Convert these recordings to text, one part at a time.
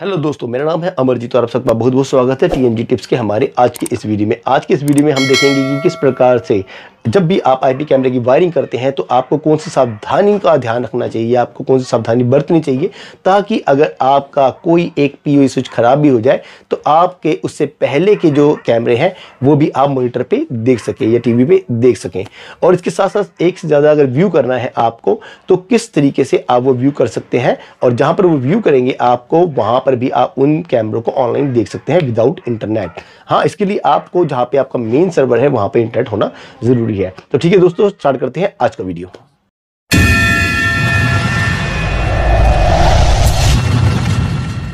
hello दोस्तों मेरा नाम है अमरजीत और आप सबका बहुत बहुत स्वागत है टीएनजी टिप्स के हमारे आज के इस वीडियो में आज के इस वीडियो में हम देखेंगे कि किस प्रकार से जब भी आप आईपी कैमरे की वायरिंग करते हैं तो आपको कौन सी सावधानी का ध्यान रखना चाहिए आपको कौन सी सावधानी बरतनी चाहिए ताकि अगर आपका कोई एक पी e स्विच ख़राब भी हो जाए तो आपके उससे पहले के जो कैमरे हैं वो भी आप मोनिटर पर देख सकें या टी पे देख सकें और इसके साथ साथ एक से ज़्यादा अगर व्यू करना है आपको तो किस तरीके से आप वो व्यू कर सकते हैं और जहाँ पर वो व्यू करेंगे आपको वहाँ पर भी आप उन कैमरों को ऑनलाइन देख सकते हैं विदाउट इंटरनेट हाँ इसके लिए आपको जहाँ पे आपका मेन सर्वर है वहाँ पर इंटरनेट होना ज़रूरी है तो ठीक है दोस्तों स्टार्ट करते हैं आज का वीडियो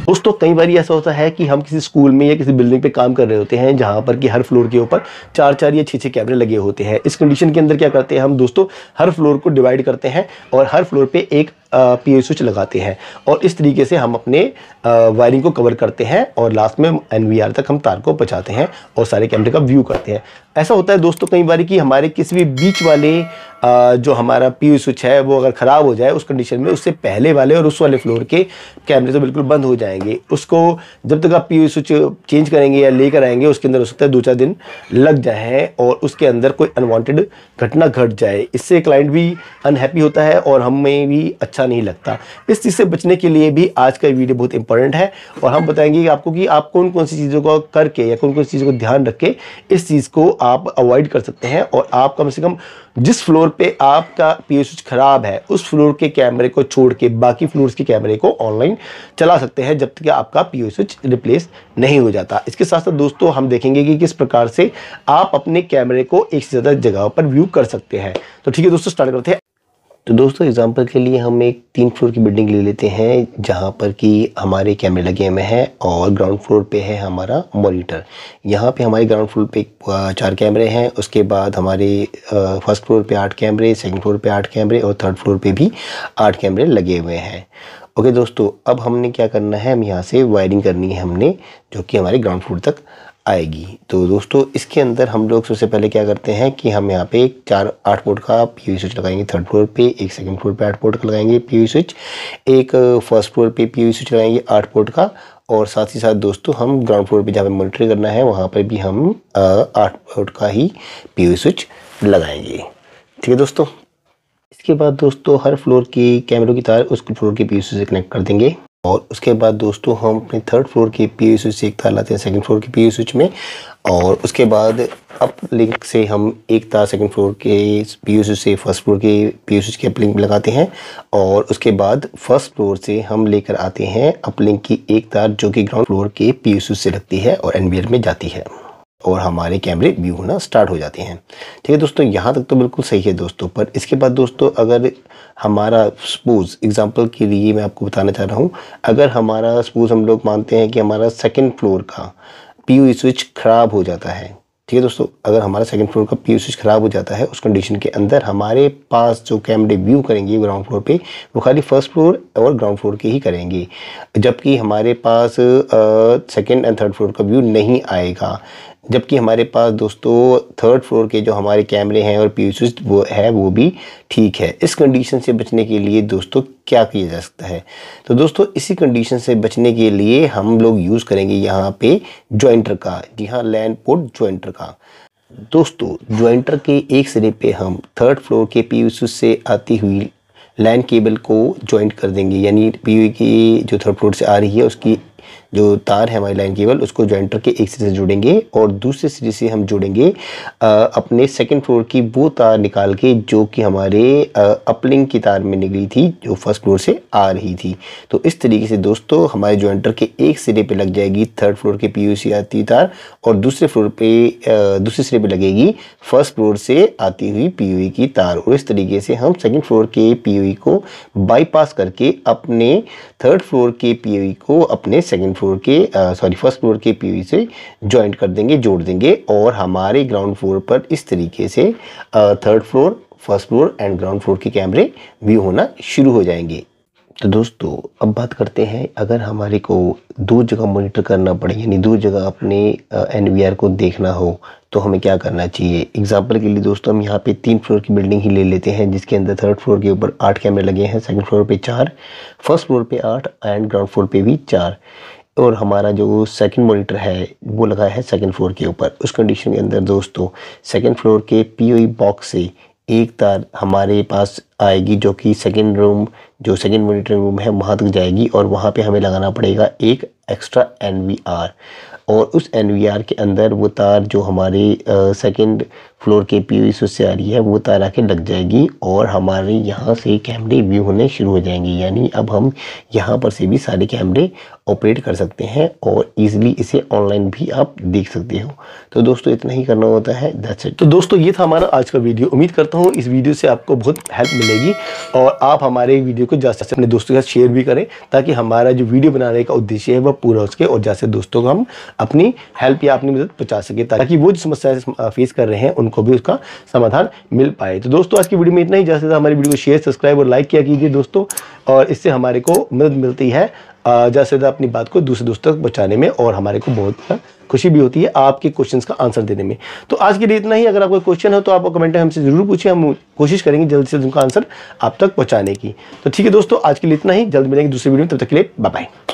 दोस्तों कई बार ऐसा होता है कि हम किसी स्कूल में या किसी बिल्डिंग पे काम कर रहे होते हैं जहाँ पर कि हर फ्लोर के ऊपर चार चार या छह छः कैमरे लगे होते हैं इस कंडीशन के अंदर क्या करते हैं हम दोस्तों हर फ्लोर को डिवाइड करते हैं और हर फ्लोर पे एक पी स्विच लगाते हैं और इस तरीके से हम अपने वायरिंग को कवर करते हैं और लास्ट में एन तक हम तार को बचाते हैं और सारे कैमरे का व्यू करते हैं ऐसा होता है दोस्तों कई बार कि हमारे किसी भी बीच वाले जो हमारा पी स्विच है वो अगर ख़राब हो जाए उस कंडीशन में उससे पहले वाले और उस वाले फ्लोर के कैमरे तो बिल्कुल बंद हो जाएंगे उसको जब तक आप पी स्विच चेंज करेंगे या लेकर आएंगे उसके अंदर हो सकता है दो चार दिन लग जाए और उसके अंदर कोई अनवांटेड घटना घट जाए इससे क्लाइंट भी अनहैप्पी होता है और हमें भी अच्छा नहीं लगता इस चीज़ से बचने के लिए भी आज का वीडियो बहुत इंपॉर्टेंट है और हम बताएंगे आपको कि आप कौन कौन सी चीज़ों को करके या कौन कौन सी चीज़ों को ध्यान रख के इस चीज़ को आप अवॉइड कर सकते हैं और आप कम से कम जिस फ्लोर पे आपका पी ख़राब है उस फ्लोर के कैमरे को छोड़ के बाकी फ्लोर्स के कैमरे को ऑनलाइन चला सकते हैं जब तक आपका पी रिप्लेस नहीं हो जाता इसके साथ साथ दोस्तों हम देखेंगे कि किस प्रकार से आप अपने कैमरे को एक से ज़्यादा जगह पर व्यू कर सकते हैं तो ठीक है दोस्तों स्टार्ट करते हैं तो दोस्तों एग्जांपल के लिए हम एक तीन फ्लोर की बिल्डिंग ले लेते हैं जहाँ पर कि हमारे कैमरे लगे हुए हैं और ग्राउंड फ्लोर पे है हमारा मॉनिटर यहाँ पे हमारे ग्राउंड फ्लोर पे चार कैमरे हैं उसके बाद हमारे फर्स्ट फ्लोर पे आठ कैमरे सेकंड फ्लोर पे आठ कैमरे और थर्ड फ्लोर पर भी आठ कैमरे लगे हुए हैं ओके दोस्तों अब हमने क्या करना है हम यहाँ से वायरिंग करनी है हमने जो कि हमारे ग्राउंड फ्लोर तक आएगी तो दोस्तों इसके अंदर हम लोग सबसे पहले क्या करते हैं कि हम यहाँ पे एक चार आठ पोर्ट का पीवी स्विच लगाएंगे थर्ड फ्लोर पे एक सेकंड फ्लोर पे आठ पोर्ट का लगाएंगे पीवी स्विच एक फर्स्ट फ्लोर पे पीवी स्विच लगाएंगे आठ पोर्ट का और साथ ही साथ दोस्तों हम ग्राउंड फ्लोर पे जहाँ पे मॉनिटर करना है वहाँ पर भी हम आठ पोर्ट का ही पी स्विच लगाएंगे ठीक है दोस्तों इसके बाद दोस्तों हर फ्लोर की कैमरों की तार उस फ्लोर के पी से कनेक्ट कर देंगे और उसके बाद दोस्तों हम अपने थर्ड फ्लोर के पी ओ स्विच से एक तार लाते हैं सेकंड फ्लोर के पी ओ स्विच में और उसके बाद अप लिंक से हम एक तार सेकंड फ्लोर के पी यू स्विच से फर्स्ट फ्लोर के पी ओ स्विच के अप लिंक में लगाते हैं और उसके बाद फर्स्ट फ्लोर से हम लेकर आते हैं अप लिंक की एक तार जो कि ग्राउंड फ्लोर के पी यू स्विच से लगती है और एन में जाती है और हमारे कैमरे व्यू होना स्टार्ट हो जाते हैं ठीक है दोस्तों यहाँ तक तो बिल्कुल सही है दोस्तों पर इसके बाद दोस्तों अगर हमारा सपोज़ एग्ज़ाम्पल के लिए मैं आपको बताना चाह रहा हूँ अगर हमारा सपोज़ हम लोग मानते हैं कि हमारा सेकेंड फ्लोर का पी स्विच ख़राब हो जाता है ठीक है दोस्तों अगर हमारा सेकेंड फ्लोर का पी स्विच खराब हो जाता है उस कंडीशन के अंदर हमारे पास जो कैमरे व्यू करेंगे ग्राउंड फ्लोर पर वो खाली फर्स्ट फ्लोर और ग्राउंड फ्लोर के ही करेंगे जबकि हमारे पास सेकेंड एंड थर्ड फ्लोर का व्यू नहीं आएगा जबकि हमारे पास दोस्तों थर्ड फ्लोर के जो हमारे कैमरे हैं और पी वो है वो भी ठीक है इस कंडीशन से बचने के लिए दोस्तों क्या किया जा सकता है तो दोस्तों इसी कंडीशन से बचने के लिए हम लोग यूज़ करेंगे यहाँ पे जॉइंटर का जी हाँ लैंड पोर्ट जॉइंटर का दोस्तों ज्वाइंटर के एक सिरे पे हम थर्ड फ्लोर के पी से आती हुई लैंड केबल को ज्वाइंट कर देंगे यानी पी की जो थर्ड फ्लोर से आ रही है उसकी जो तार है हमारी लाइन केबल उसको जॉइंटर के एक सिरे से जुड़ेंगे और दूसरे सिरे से हम जुड़ेंगे आ, अपने सेकंड फ्लोर की वो तार निकाल के जो कि हमारे अपलिंग की तार में निकली थी जो फर्स्ट फ्लोर से आ रही थी तो इस तरीके से दोस्तों हमारे जॉइंटर के एक सिरे पे लग जाएगी थर्ड फ्लोर के पी आती तार और दूसरे फ्लोर पर दूसरे सिरे पर लगेगी फर्स्ट फ्लोर से आती हुई पी e की तार और इस तरीके से हम सेकेंड फ्लोर के पी e को बाईपास करके अपने थर्ड फ्लोर के पी e को अपने सेकेंड फ्लोर के सॉरी फर्स्ट फ्लोर के पी e से ज्वाइंट कर देंगे जोड़ देंगे और हमारे ग्राउंड फ्लोर पर इस तरीके से third floor first floor and ground floor के कैमरे व्यू होना शुरू हो जाएंगे तो दोस्तों अब बात करते हैं अगर हमारे को दो जगह मॉनिटर करना पड़े यानी दो जगह अपने एन को देखना हो तो हमें क्या करना चाहिए एग्जाम्पल के लिए दोस्तों हम यहाँ पे तीन फ्लोर की बिल्डिंग ही ले लेते हैं जिसके अंदर थर्ड फ्लोर के ऊपर आठ कैमरे लगे हैं सेकंड फ्लोर पे चार फर्स्ट फ्लोर पे आठ एंड ग्राउंड फ्लोर पे भी चार और हमारा जो सेकंड मॉनिटर है वो लगा है सेकंड फ्लोर के ऊपर उस कंडीशन के अंदर दोस्तों सेकंड फ्लोर के पीओई बॉक्स e से एक तार हमारे पास आएगी जो कि सेकेंड रूम जो सेकेंड मोनिटरिंग रूम है वहाँ तक जाएगी और वहाँ पे हमें लगाना पड़ेगा एक एक्स्ट्रा एन और उस एन के अंदर वो तार जो हमारे सेकेंड फ्लोर के पी यू e से आ रही है वो तार आके लग जाएगी और हमारे यहाँ से कैमरे व्यू होने शुरू हो जाएंगे यानी अब हम यहाँ पर से भी सारे कैमरे ऑपरेट कर सकते हैं और ईज़िली इसे ऑनलाइन भी आप देख सकते हो तो दोस्तों इतना ही करना होता है दैट्स इट तो दोस्तों ये था हमारा आज का वीडियो उम्मीद करता हूँ इस वीडियो से आपको बहुत हेल्प मिलेगी मिलेगी और आप हमारे वीडियो को ज़्यादा से अपने दोस्तों के साथ शेयर भी करें ताकि हमारा जो वीडियो बनाने का उद्देश्य है वह पूरा हो सके और ज़्यादा से दोस्तों को हम अपनी हेल्प या अपनी मदद पहुँचा सके ताकि वो जो समस्या फेस कर रहे हैं उनको भी उसका समाधान मिल पाए तो दोस्तों आज की वीडियो में इतना ही ज़्यादा से हमारी वीडियो को शेयर सब्सक्राइब और लाइक किया कीजिए दोस्तों और इससे हमारे को मदद मिलती है ज़्यादा से ज़्यादा अपनी बात को दूसरे दोस्तों तक पहुँचाने में और हमारे को बहुत खुशी भी होती है आपके क्वेश्चन का आंसर देने में तो आज के लिए इतना ही अगर आपको क्वेश्चन हो तो आप कमेंट हमसे ज़रूर पूछिए हम कोशिश करेंगे जल्द से जल्द उनका आंसर आप तक पहुँचाने की तो ठीक है दोस्तों आज के लिए इतना ही जल्द मिलेंगे दूसरे वीडियो में तब तक के लिए बाय